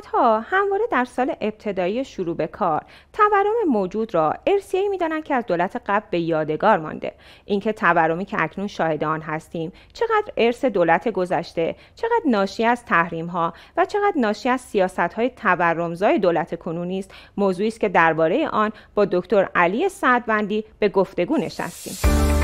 شرکت همواره در سال ابتدایی شروع به کار تورم موجود را ارسیه می دانند که از دولت قبل به یادگار مانده اینکه تورمی که اکنون شاهد آن هستیم چقدر ارث دولت گذشته چقدر ناشی از تحریم ها و چقدر ناشی از سیاست های تورمزای دولت کنونی است موضوعی است که درباره آن با دکتر علی سعدبندی به گفتگو نشستیم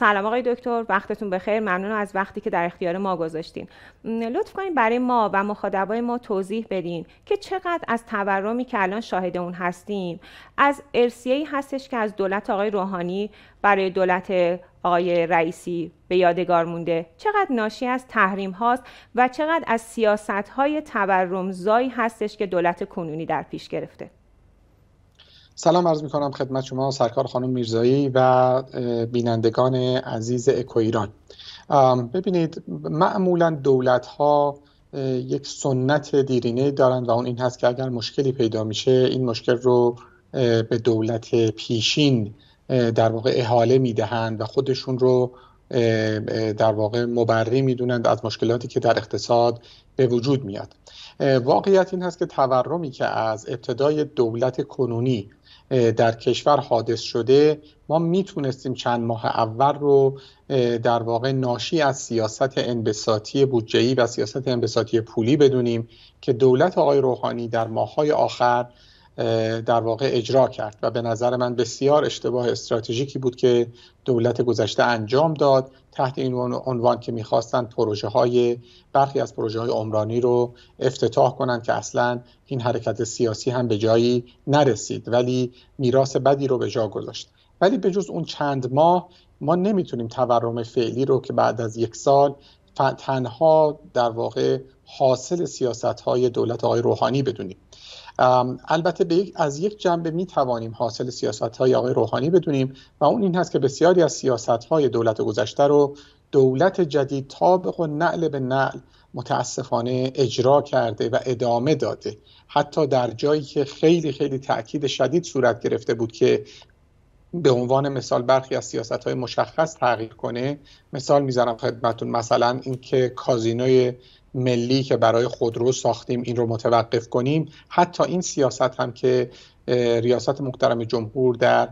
سلام آقای دکتر وقتتون بخیر ممنون از وقتی که در اختیار ما گذاشتین لطف کنید برای ما و مخاطبای ما توضیح بدین که چقدر از تورمی که الان شاهد اون هستیم از ارسیه هستش که از دولت آقای روحانی برای دولت آقای رئیسی به یادگار مونده چقدر ناشی از تحریم هاست و چقدر از سیاست های تورمزایی هستش که دولت کنونی در پیش گرفته سلام عرض می کنم خدمت شما سرکار خانم میرزایی و بینندگان عزیز اکو ایران ببینید معمولا دولت ها یک سنت دیرینه دارند و اون این هست که اگر مشکلی پیدا میشه این مشکل رو به دولت پیشین در واقع احاله میدهند و خودشون رو در واقع مبری میدونند از مشکلاتی که در اقتصاد به وجود میاد واقعیت این هست که تورمی که از ابتدای دولت کنونی در کشور حادث شده ما میتونستیم چند ماه اول رو در واقع ناشی از سیاست انبساطی ای و سیاست انبساطی پولی بدونیم که دولت آقای روحانی در ماه‌های آخر در واقع اجرا کرد و به نظر من بسیار اشتباه استراتژیکی بود که دولت گذشته انجام داد تحت این عنوان که میخواستن پروژه های برخی از پروژه های عمرانی رو افتتاح کنند که اصلا این حرکت سیاسی هم به جایی نرسید ولی میراث بدی رو به جا گذاشت ولی به جز اون چند ماه ما نمیتونیم تورم فعلی رو که بعد از یک سال تنها در واقع حاصل سیاست های دولت آقای روحانی بدونیم البته به یک از یک جنبه می توانیم حاصل سیاست های آقای روحانی بدونیم و اون این هست که بسیاری از سیاست های دولت گذشته رو دولت جدید تابق و نعل به نعل متاسفانه اجرا کرده و ادامه داده حتی در جایی که خیلی خیلی تاکید شدید صورت گرفته بود که به عنوان مثال برخی از سیاست های مشخص تغییر کنه مثال میزنم خدمتون مثلا اینکه کازینوی ملی که برای خودرو ساختیم این رو متوقف کنیم حتی این سیاست هم که ریاست محترم جمهور در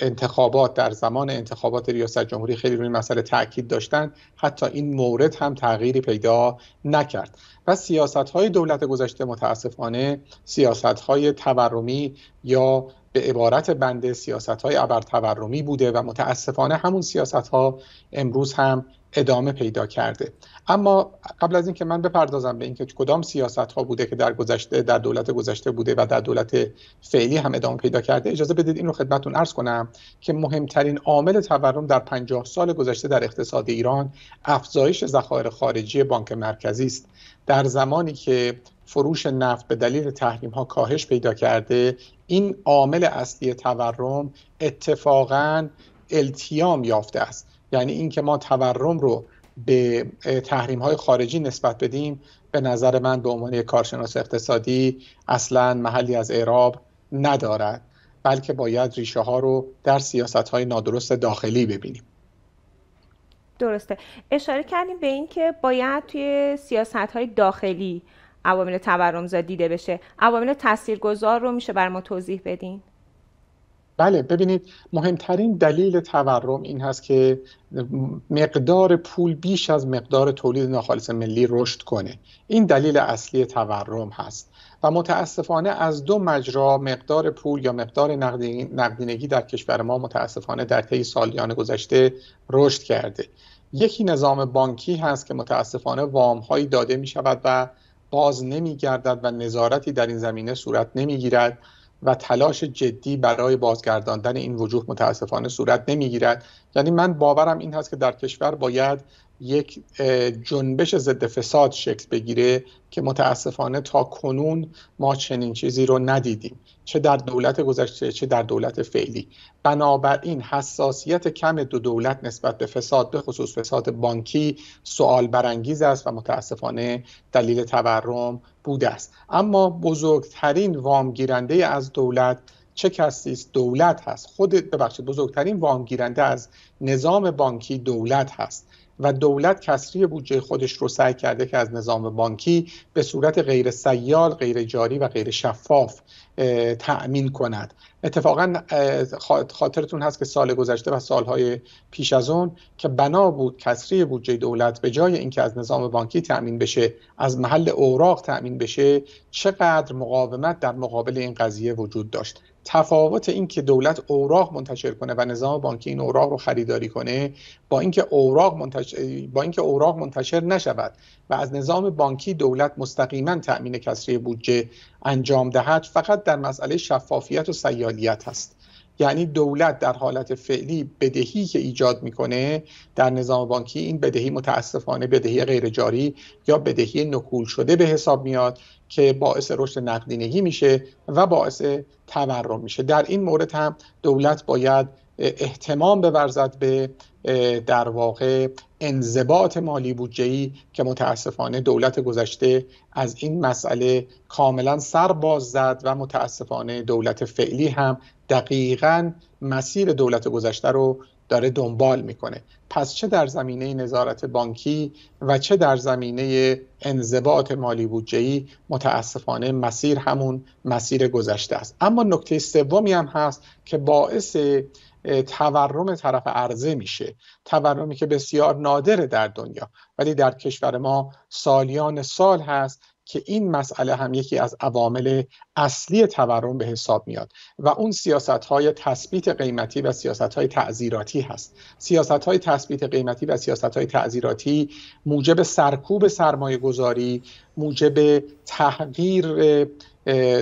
انتخابات در زمان انتخابات ریاست جمهوری خیلی روی مسئله تاکید داشتند حتی این مورد هم تغییری پیدا نکرد و سیاست های دولت گذشته متاسفانه سیاست های تورمی یا به عبارت بنده سیاست های ابرتورمی بوده و متاسفانه همون سیاست ها امروز هم ادامه پیدا کرده اما قبل از اینکه من بپردازم به اینکه کدام سیاست ها بوده که در گذشته در دولت گذشته بوده و در دولت فعلی هم ادامه پیدا کرده اجازه بدید این رو خدمتتون عرض کنم که مهمترین عامل تورم در 50 سال گذشته در اقتصاد ایران افزایش ذخایر خارجی بانک مرکزی است در زمانی که فروش نفت به دلیل تحریم ها کاهش پیدا کرده این عامل اصلی تورم اتفاقا التیام یافته است یعنی اینکه ما تورم رو به تحریم های خارجی نسبت بدیم به نظر من به عنوان کارشناس اقتصادی اصلا محلی از اعراب ندارد بلکه باید ریشه ها رو در سیاست های نادرست داخلی ببینیم درسته اشاره کردیم به اینکه باید توی سیاست های داخلی عوامل تورم زا دیده بشه عوامل تاثیرگذار رو میشه بر ما توضیح بدین بله ببینید مهمترین دلیل تورم این هست که مقدار پول بیش از مقدار تولید ناخالص ملی رشد کنه این دلیل اصلی تورم هست و متاسفانه از دو مجرا مقدار پول یا مقدار نقدینگی در کشور ما متاسفانه در طی سالیان گذشته رشد کرده یکی نظام بانکی هست که متاسفانه وام هایی داده می شود و باز نمی گردد و نظارتی در این زمینه صورت نمی گیرد و تلاش جدی برای بازگرداندن این وجوه متاسفانه صورت نمیگیرد یعنی من باورم این هست که در کشور باید یک جنبش ضد فساد شکل بگیره که متاسفانه تا کنون ما چنین چیزی رو ندیدیم چه در دولت گذشته چه در دولت فعلی بنابراین حساسیت کم دو دولت نسبت به فساد به خصوص فساد بانکی سوال برانگیز است و متاسفانه دلیل تورم بوده است اما بزرگترین وام گیرنده از دولت چه کسی است دولت هست خود ببخشید بزرگترین وام گیرنده از نظام بانکی دولت هست و دولت کسری بودجه خودش رو سعی کرده که از نظام بانکی به صورت غیر سیال، غیر جاری و غیر شفاف تأمین کند اتفاقا خاطرتون هست که سال گذشته و سالهای پیش از اون که بنا بود کسری بودجه دولت به جای اینکه از نظام بانکی تأمین بشه از محل اوراق تأمین بشه چقدر مقاومت در مقابل این قضیه وجود داشت تفاوت این که دولت اوراق منتشر کنه و نظام بانکی این اوراق رو خریداری کنه با اینکه اوراق منتشر با اینکه اوراق منتشر نشود و از نظام بانکی دولت مستقیما تأمین کسری بودجه انجام دهد فقط در مسئله شفافیت و سیالیت هست یعنی دولت در حالت فعلی بدهی که ایجاد میکنه در نظام بانکی این بدهی متاسفانه بدهی غیرجاری یا بدهی نکول شده به حساب میاد که باعث رشد نقدینگی میشه و باعث تورم میشه در این مورد هم دولت باید احتمام بورزد به در واقع انضباط مالی ای که متاسفانه دولت گذشته از این مسئله کاملا سر باز زد و متاسفانه دولت فعلی هم دقیقا مسیر دولت گذشته رو داره دنبال میکنه پس چه در زمینه نظارت بانکی و چه در زمینه انضباط مالی ای متاسفانه مسیر همون مسیر گذشته است اما نکته سومی هم هست که باعث تورم طرف عرضه میشه تورمی که بسیار نادره در دنیا ولی در کشور ما سالیان سال هست که این مسئله هم یکی از عوامل اصلی تورم به حساب میاد و اون سیاست های تثبیت قیمتی و سیاست های تعذیراتی هست سیاست های تثبیت قیمتی و سیاست های تعذیراتی موجب سرکوب سرمایه گذاری موجب تغییر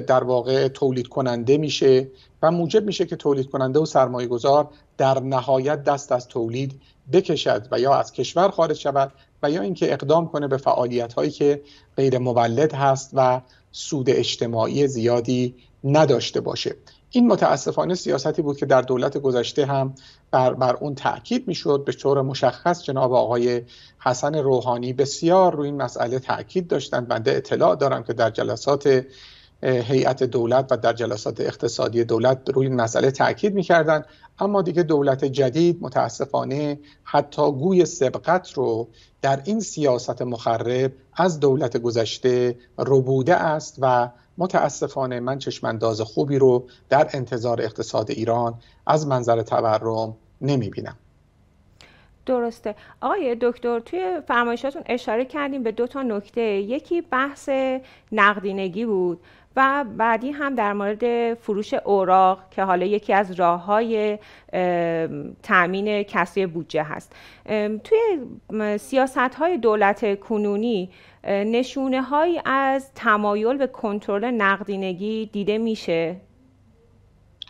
در واقع تولید کننده میشه و موجب میشه که تولید کننده و سرمایه گذار در نهایت دست از تولید بکشد و یا از کشور خارج شود و یا اینکه اقدام کنه به فعالیت هایی که غیر مولد هست و سود اجتماعی زیادی نداشته باشه این متاسفانه سیاستی بود که در دولت گذشته هم بر, بر اون تاکید میشد به طور مشخص جناب آقای حسن روحانی بسیار روی این مسئله تاکید داشتند بنده اطلاع دارم که در جلسات هیئت دولت و در جلسات اقتصادی دولت روی این مسئله تاکید میکردن اما دیگه دولت جدید متاسفانه حتی گوی سبقت رو در این سیاست مخرب از دولت گذشته ربوده است و متاسفانه من چشمانداز خوبی رو در انتظار اقتصاد ایران از منظر تورم نمی بینم. درسته آقای دکتر توی فرمایشاتون اشاره کردیم به دو تا نکته یکی بحث نقدینگی بود و بعدی هم در مورد فروش اوراق که حالا یکی از راه های تأمین کسری بودجه هست توی سیاست های دولت کنونی نشونه هایی از تمایل به کنترل نقدینگی دیده میشه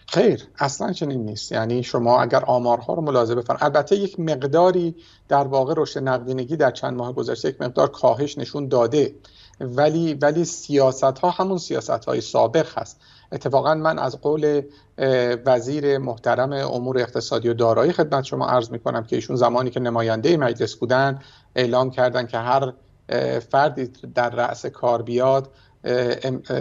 خیر اصلا چنین نیست یعنی شما اگر آمارها رو ملاحظه بفرم البته یک مقداری در واقع رشد نقدینگی در چند ماه گذشته یک مقدار کاهش نشون داده ولی ولی سیاست ها همون سیاست های سابق هست اتفاقا من از قول وزیر محترم امور اقتصادی و دارایی خدمت شما عرض می کنم که ایشون زمانی که نماینده مجلس بودن اعلام کردن که هر فردی در رأس کار بیاد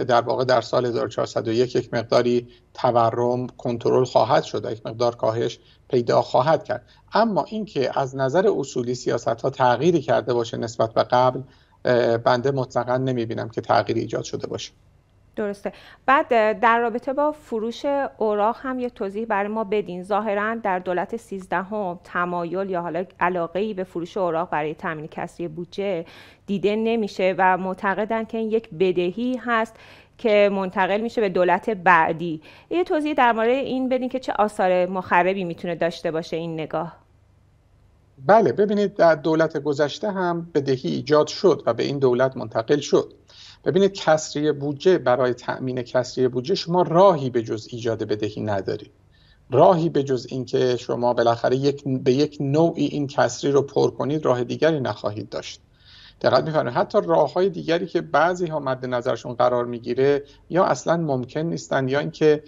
در واقع در سال 1401 یک مقداری تورم کنترل خواهد شد یک مقدار کاهش پیدا خواهد کرد اما اینکه از نظر اصولی سیاست ها تغییری کرده باشه نسبت به قبل بنده مطلقا نمی بینم که تغییری ایجاد شده باشه درسته بعد در رابطه با فروش اوراق هم یه توضیح برای ما بدین ظاهرا در دولت سیزدهم تمایل یا حالا علاقه ای به فروش اوراق برای تامین کسری بودجه دیده نمیشه و معتقدن که این یک بدهی هست که منتقل میشه به دولت بعدی یه توضیح در مورد این بدین که چه آثار مخربی میتونه داشته باشه این نگاه بله ببینید در دولت گذشته هم بدهی ایجاد شد و به این دولت منتقل شد ببینید کسری بودجه برای تأمین کسری بودجه شما راهی به جز ایجاد بدهی نداری راهی به جز اینکه شما بالاخره یک به یک نوعی این کسری رو پر کنید راه دیگری نخواهید داشت دقت میفرمایید حتی راه های دیگری که بعضی ها مد نظرشون قرار میگیره یا اصلا ممکن نیستن یا اینکه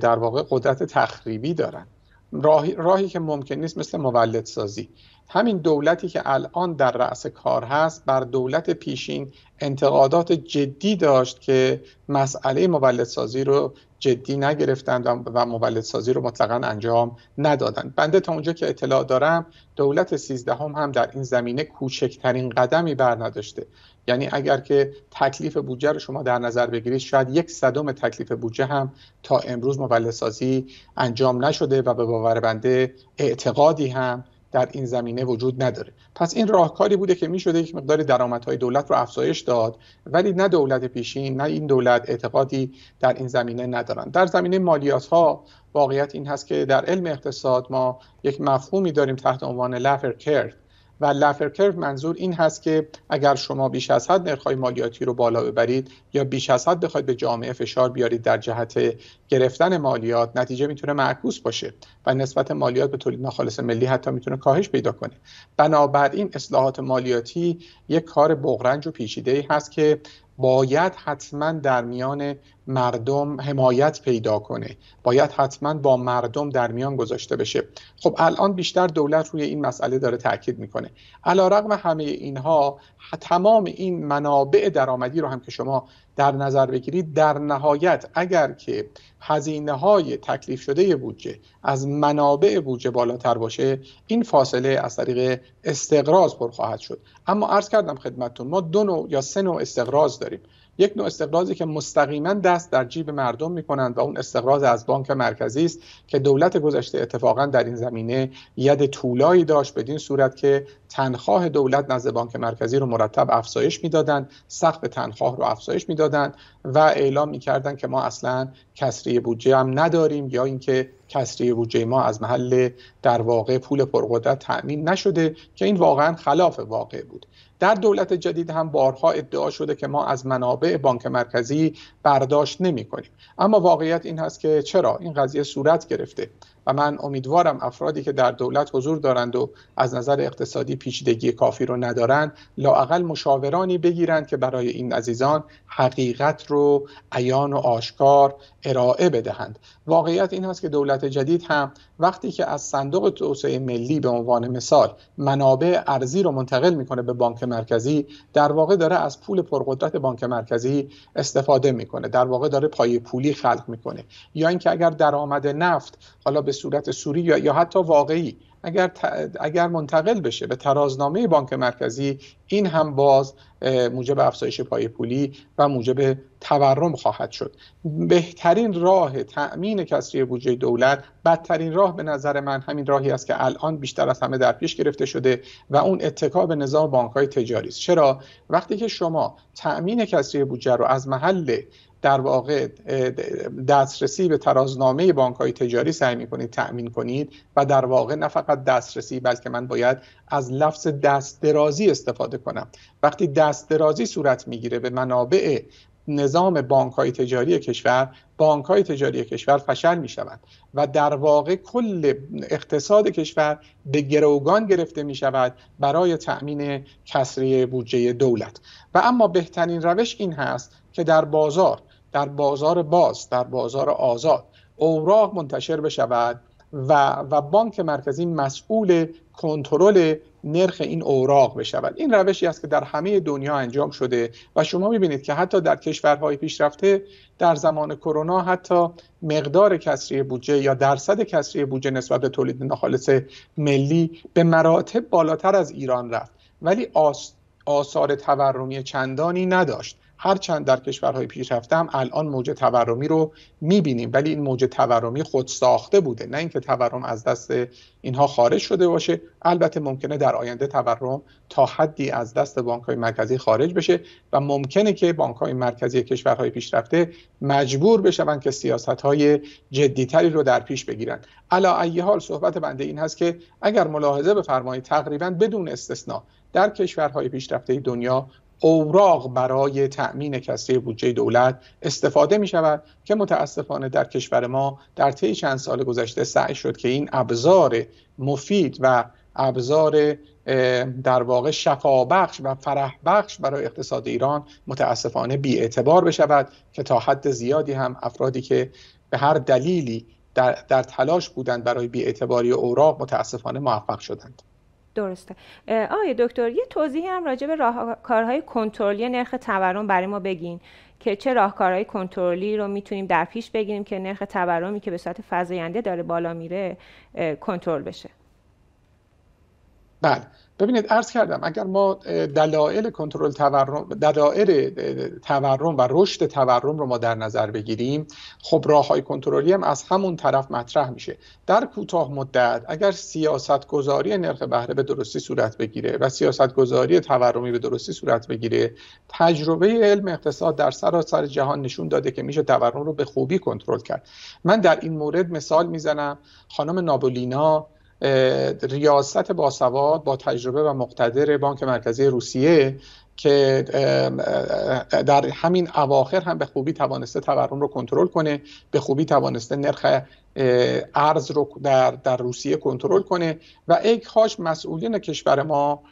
در واقع قدرت تخریبی دارن راهی, راهی که ممکن نیست مثل مولد سازی. همین دولتی که الان در رأس کار هست بر دولت پیشین انتقادات جدی داشت که مسئله مولدسازی رو جدی نگرفتند و مولدسازی رو مطلقا انجام ندادند بنده تا اونجا که اطلاع دارم دولت سیزدهم هم, در این زمینه کوچکترین قدمی برنداشته یعنی اگر که تکلیف بودجه رو شما در نظر بگیرید شاید یک صدم تکلیف بودجه هم تا امروز مولدسازی انجام نشده و به باور بنده اعتقادی هم در این زمینه وجود نداره پس این راهکاری بوده که میشده یک مقدار درآمدهای دولت رو افزایش داد ولی نه دولت پیشین نه این دولت اعتقادی در این زمینه ندارن در زمینه مالیات ها واقعیت این هست که در علم اقتصاد ما یک مفهومی داریم تحت عنوان لافر کرد و لفر منظور این هست که اگر شما بیش از حد نرخ‌های مالیاتی رو بالا ببرید یا بیش از حد بخواید به جامعه فشار بیارید در جهت گرفتن مالیات نتیجه میتونه معکوس باشه و نسبت مالیات به تولید ناخالص ملی حتی میتونه کاهش پیدا کنه بنابراین اصلاحات مالیاتی یک کار بغرنج و پیچیده هست که باید حتما در میان مردم حمایت پیدا کنه باید حتما با مردم در میان گذاشته بشه خب الان بیشتر دولت روی این مسئله داره تاکید میکنه رقم همه اینها تمام این منابع درآمدی رو هم که شما در نظر بگیرید در نهایت اگر که هزینه های تکلیف شده بودجه از منابع بودجه بالاتر باشه این فاصله از طریق استقراض پر خواهد شد اما عرض کردم خدمتتون ما دو نوع یا سه نوع استقراض داریم یک نوع استقراضی که مستقیما دست در جیب مردم میکنند و اون استقراض از بانک مرکزی است که دولت گذشته اتفاقا در این زمینه ید طولایی داشت بدین صورت که تنخواه دولت نزد بانک مرکزی رو مرتب افزایش میدادند سقف تنخواه رو افزایش میدادند و اعلام میکردند که ما اصلا کسری بودجه هم نداریم یا اینکه کسری بودجه ما از محل در واقع پول پرقدرت تأمین نشده که این واقعا خلاف واقع بود در دولت جدید هم بارها ادعا شده که ما از منابع بانک مرکزی برداشت نمی کنیم اما واقعیت این هست که چرا این قضیه صورت گرفته و من امیدوارم افرادی که در دولت حضور دارند و از نظر اقتصادی پیچیدگی کافی رو ندارند لاقل مشاورانی بگیرند که برای این عزیزان حقیقت رو عیان و آشکار ارائه بدهند واقعیت این هست که دولت جدید هم وقتی که از صندوق توسعه ملی به عنوان مثال منابع ارزی رو منتقل میکنه به بانک مرکزی در واقع داره از پول پرقدرت بانک مرکزی استفاده میکنه در واقع داره پای پولی خلق میکنه یا اینکه اگر درآمد نفت حالا به صورت سوری یا حتی واقعی اگر, اگر منتقل بشه به ترازنامه بانک مرکزی این هم باز موجب افزایش پای پولی و موجب تورم خواهد شد بهترین راه تأمین کسری بودجه دولت بدترین راه به نظر من همین راهی است که الان بیشتر از همه در پیش گرفته شده و اون اتکا به نظام بانک های تجاری است چرا وقتی که شما تأمین کسری بودجه رو از محل در واقع دسترسی به ترازنامه بانک های تجاری سعی کنید تأمین کنید و در واقع نه فقط دسترسی بلکه من باید از لفظ دست درازی استفاده کنم وقتی دست درازی صورت میگیره به منابع نظام بانک های تجاری کشور بانک های تجاری کشور فشل می شود و در واقع کل اقتصاد کشور به گروگان گرفته می شود برای تأمین کسری بودجه دولت و اما بهترین روش این هست که در بازار در بازار باز در بازار آزاد اوراق منتشر بشود و, و بانک مرکزی مسئول کنترل نرخ این اوراق بشود این روشی است که در همه دنیا انجام شده و شما میبینید که حتی در کشورهای پیشرفته در زمان کرونا حتی مقدار کسری بودجه یا درصد کسری بودجه نسبت به تولید ناخالص ملی به مراتب بالاتر از ایران رفت ولی آثار تورمی چندانی نداشت هرچند در کشورهای پیشرفته هم الان موج تورمی رو میبینیم ولی این موج تورمی خود ساخته بوده نه اینکه تورم از دست اینها خارج شده باشه البته ممکنه در آینده تورم تا حدی از دست بانکهای مرکزی خارج بشه و ممکنه که بانکهای مرکزی کشورهای پیشرفته مجبور بشوند که سیاستهای جدیتری رو در پیش بگیرن علا ای حال صحبت بنده این هست که اگر ملاحظه بفرمایید تقریبا بدون استثنا در کشورهای پیشرفته دنیا اوراق برای تأمین کسری بودجه دولت استفاده می شود که متاسفانه در کشور ما در طی چند سال گذشته سعی شد که این ابزار مفید و ابزار در واقع شفابخش و فرح بخش برای اقتصاد ایران متاسفانه بی اعتبار بشود که تا حد زیادی هم افرادی که به هر دلیلی در, در تلاش بودند برای بی اعتباری اوراق متاسفانه موفق شدند درسته آقای دکتر یه توضیحی هم راجع به راهکارهای کنترلی نرخ تورم برای ما بگین که چه راهکارهای کنترلی رو میتونیم در پیش بگیریم که نرخ تورمی که به صورت فزاینده داره بالا میره کنترل بشه بله ببینید ارز کردم اگر ما دلایل کنترل تورم دلایل تورم و رشد تورم رو ما در نظر بگیریم خب راه های کنترلی هم از همون طرف مطرح میشه در کوتاه مدت اگر سیاست گذاری نرخ بهره به درستی صورت بگیره و سیاست گذاری تورمی به درستی صورت بگیره تجربه علم اقتصاد در سراسر جهان نشون داده که میشه تورم رو به خوبی کنترل کرد من در این مورد مثال میزنم خانم نابولینا ریاست باسواد با تجربه و مقتدر بانک مرکزی روسیه که در همین اواخر هم به خوبی توانسته تورم رو کنترل کنه به خوبی توانسته نرخ ارز رو در, در روسیه کنترل کنه و ایک کاش مسئولین کشور ما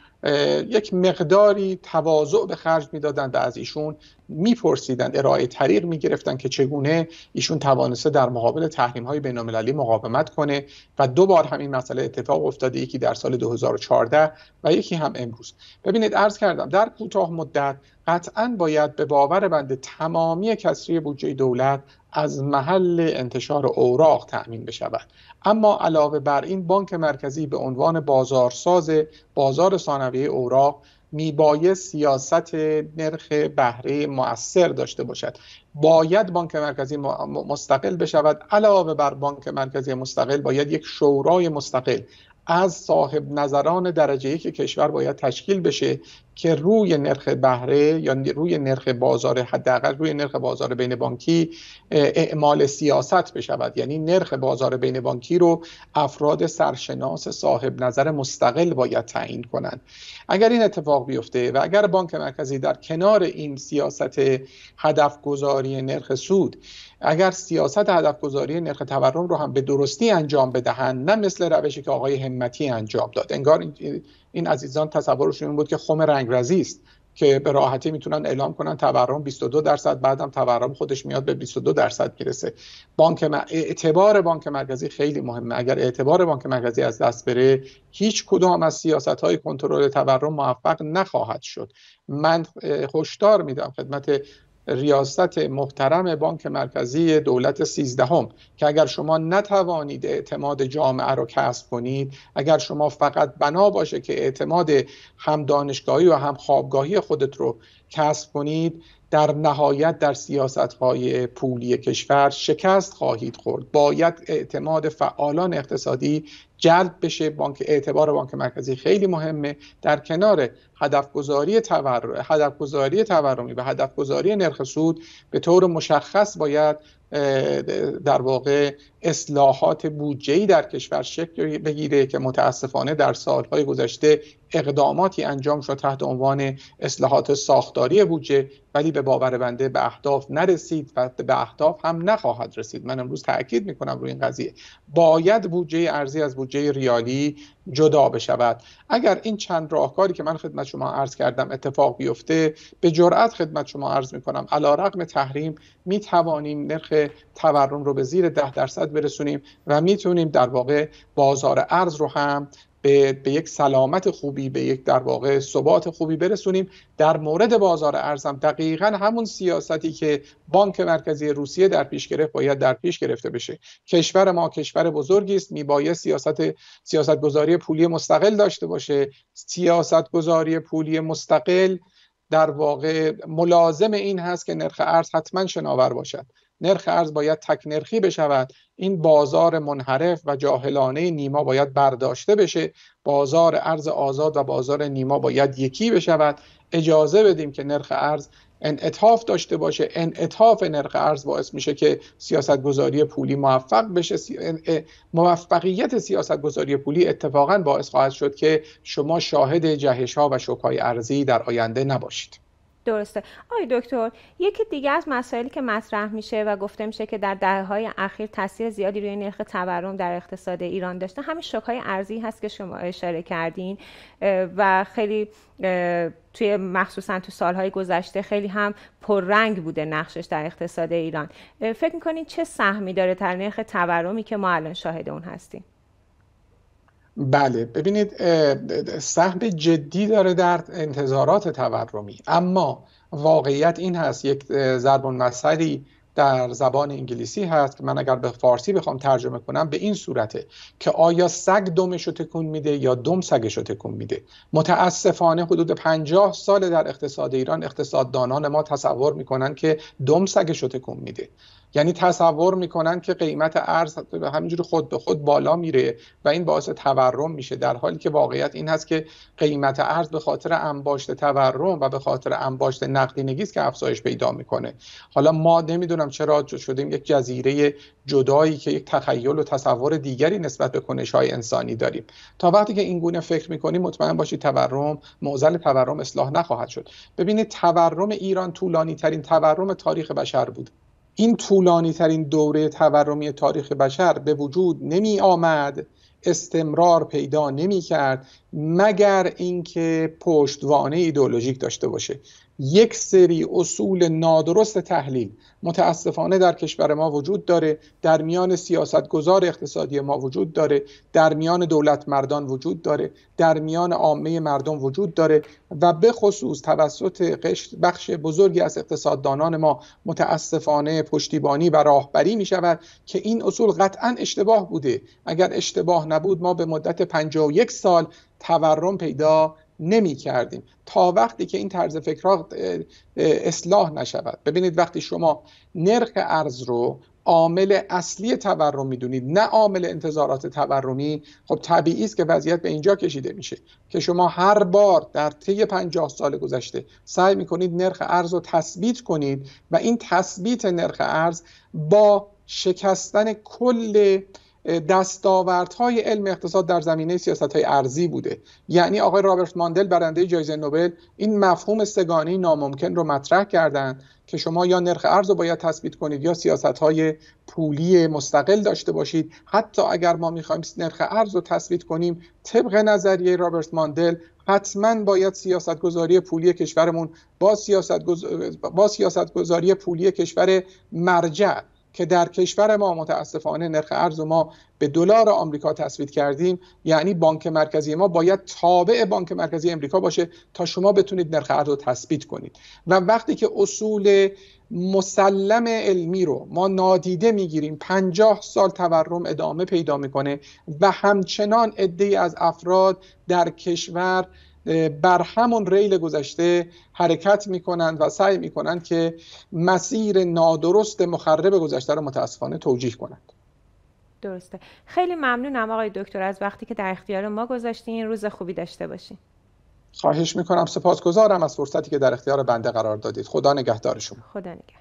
یک مقداری تواضع به خرج میدادند و از ایشون میپرسیدند ارائه طریق میگرفتند که چگونه ایشون توانسته در مقابل تحریم های بین مقاومت کنه و دو بار هم مسئله اتفاق افتاده یکی در سال 2014 و یکی هم امروز ببینید عرض کردم در کوتاه مدت قطعا باید به باور بنده تمامی کسری بودجه دولت از محل انتشار اوراق تأمین بشود اما علاوه بر این بانک مرکزی به عنوان بازارساز بازار ثانویه اوراق میباید سیاست نرخ بهره مؤثر داشته باشد باید بانک مرکزی مستقل بشود علاوه بر بانک مرکزی مستقل باید یک شورای مستقل از صاحب نظران درجه که کشور باید تشکیل بشه که روی نرخ بهره یا روی نرخ بازار حداقل روی نرخ بازار بین بانکی اعمال سیاست بشود یعنی نرخ بازار بین بانکی رو افراد سرشناس صاحب نظر مستقل باید تعیین کنند اگر این اتفاق بیفته و اگر بانک مرکزی در کنار این سیاست هدف گذاری نرخ سود اگر سیاست هدف گذاری نرخ تورم رو هم به درستی انجام بدهند نه مثل روشی که آقای قیمتی انجام داد انگار این عزیزان تصورشون این بود که خم رنگرزی است که به راحتی میتونن اعلام کنن تورم 22 درصد بعدم تورم خودش میاد به 22 درصد میرسه بانک م... اعتبار بانک مرکزی خیلی مهمه اگر اعتبار بانک مرکزی از دست بره هیچ کدام از سیاست های کنترل تورم موفق نخواهد شد من هشدار میدم خدمت ریاست محترم بانک مرکزی دولت سیزدهم که اگر شما نتوانید اعتماد جامعه رو کسب کنید اگر شما فقط بنا باشه که اعتماد هم دانشگاهی و هم خوابگاهی خودت رو کسب کنید در نهایت در سیاست های پولی کشور شکست خواهید خورد باید اعتماد فعالان اقتصادی جلب بشه بانک اعتبار بانک مرکزی خیلی مهمه در کنار هدفگذاری تورم هدفگذاری تورمی و هدفگذاری نرخ سود به طور مشخص باید در واقع اصلاحات بودجه در کشور شکل بگیره که متاسفانه در سالهای گذشته اقداماتی انجام شد تحت عنوان اصلاحات ساختاری بودجه ولی به باور بنده به اهداف نرسید و به اهداف هم نخواهد رسید من امروز تاکید میکنم روی این قضیه باید بودجه ارزی از بودجه ریالی جدا بشود اگر این چند راهکاری که من خدمت شما عرض کردم اتفاق بیفته به جرأت خدمت شما عرض میکنم علا رقم تحریم می نرخ تورم رو به زیر ده درصد برسونیم و میتونیم در واقع بازار ارز رو هم به،, به, یک سلامت خوبی به یک در واقع ثبات خوبی برسونیم در مورد بازار ارزم دقیقا همون سیاستی که بانک مرکزی روسیه در پیش گرفت باید در پیش گرفته بشه کشور ما کشور بزرگی است میباید سیاست سیاست گذاری پولی مستقل داشته باشه سیاست گذاری پولی مستقل در واقع ملازم این هست که نرخ ارز حتما شناور باشد نرخ ارز باید تک نرخی بشود این بازار منحرف و جاهلانه نیما باید برداشته بشه بازار ارز آزاد و بازار نیما باید یکی بشود اجازه بدیم که نرخ ارز انعطاف داشته باشه انعطاف نرخ ارز باعث میشه که سیاست گذاری پولی موفق بشه موفقیت سیاستگذاری پولی اتفاقا باعث خواهد شد که شما شاهد جهش ها و شوک ارزی در آینده نباشید درسته آی دکتر یکی دیگه از مسائلی که مطرح میشه و گفته میشه که در دهه های اخیر تاثیر زیادی روی نرخ تورم در اقتصاد ایران داشته همین شوک های ارزی هست که شما اشاره کردین و خیلی توی مخصوصا تو سالهای گذشته خیلی هم پررنگ بوده نقشش در اقتصاد ایران فکر میکنین چه سهمی داره در نرخ تورمی که ما الان شاهد اون هستیم بله ببینید سهم جدی داره در انتظارات تورمی اما واقعیت این هست یک ضرب مصری در زبان انگلیسی هست که من اگر به فارسی بخوام ترجمه کنم به این صورته که آیا سگ دمش رو تکون میده یا دم سگش رو تکون میده متاسفانه حدود پنجاه سال در اقتصاد ایران اقتصاددانان ما تصور میکنن که دم سگش رو تکون میده یعنی تصور میکنن که قیمت ارز همینجوری خود به خود بالا میره و این باعث تورم میشه در حالی که واقعیت این هست که قیمت ارز به خاطر انباشت تورم و به خاطر انباشت نقدینگی است که افزایش پیدا میکنه حالا ما نمیدونم چرا شدیم یک جزیره جدایی که یک تخیل و تصور دیگری نسبت به کنش های انسانی داریم تا وقتی که اینگونه فکر میکنیم مطمئن باشید تورم معضل تورم اصلاح نخواهد شد ببینید تورم ایران طولانی ترین تورم تاریخ بشر بود این طولانی ترین دوره تورمی تاریخ بشر به وجود نمی آمد استمرار پیدا نمی کرد مگر اینکه پشتوانه ایدئولوژیک داشته باشه یک سری اصول نادرست تحلیل متاسفانه در کشور ما وجود داره در میان سیاستگزار اقتصادی ما وجود داره در میان دولت مردان وجود داره در میان عامه مردم وجود داره و به خصوص توسط بخش بزرگی از اقتصاددانان ما متاسفانه پشتیبانی و راهبری می شود که این اصول قطعا اشتباه بوده اگر اشتباه نبود ما به مدت 51 سال تورم پیدا نمی کردیم تا وقتی که این طرز فکرها اصلاح نشود ببینید وقتی شما نرخ ارز رو عامل اصلی تورم میدونید نه عامل انتظارات تورمی خب طبیعی است که وضعیت به اینجا کشیده میشه که شما هر بار در طی 50 سال گذشته سعی میکنید نرخ ارز رو تثبیت کنید و این تثبیت نرخ ارز با شکستن کل دستاوردهای علم اقتصاد در زمینه سیاست های ارزی بوده یعنی آقای رابرت ماندل برنده جایزه نوبل این مفهوم سگانی ناممکن رو مطرح کردند که شما یا نرخ ارز رو باید تثبیت کنید یا سیاست های پولی مستقل داشته باشید حتی اگر ما میخوایم نرخ ارز رو تثبیت کنیم طبق نظریه رابرت ماندل حتما باید سیاست گذاری پولی کشورمون با سیاست, گذاری پولی کشور مرجع که در کشور ما متاسفانه نرخ ارز ما به دلار آمریکا تصویت کردیم یعنی بانک مرکزی ما باید تابع بانک مرکزی آمریکا باشه تا شما بتونید نرخ ارز رو تثبیت کنید و وقتی که اصول مسلم علمی رو ما نادیده میگیریم پنجاه سال تورم ادامه پیدا میکنه و همچنان عده از افراد در کشور بر همون ریل گذشته حرکت میکنند و سعی میکنند که مسیر نادرست مخرب گذشته رو متاسفانه توجیه کنند درسته خیلی ممنونم آقای دکتر از وقتی که در اختیار ما گذاشتین روز خوبی داشته باشین خواهش میکنم سپاسگزارم از فرصتی که در اختیار بنده قرار دادید خدا نگهدار شما خدا نگه.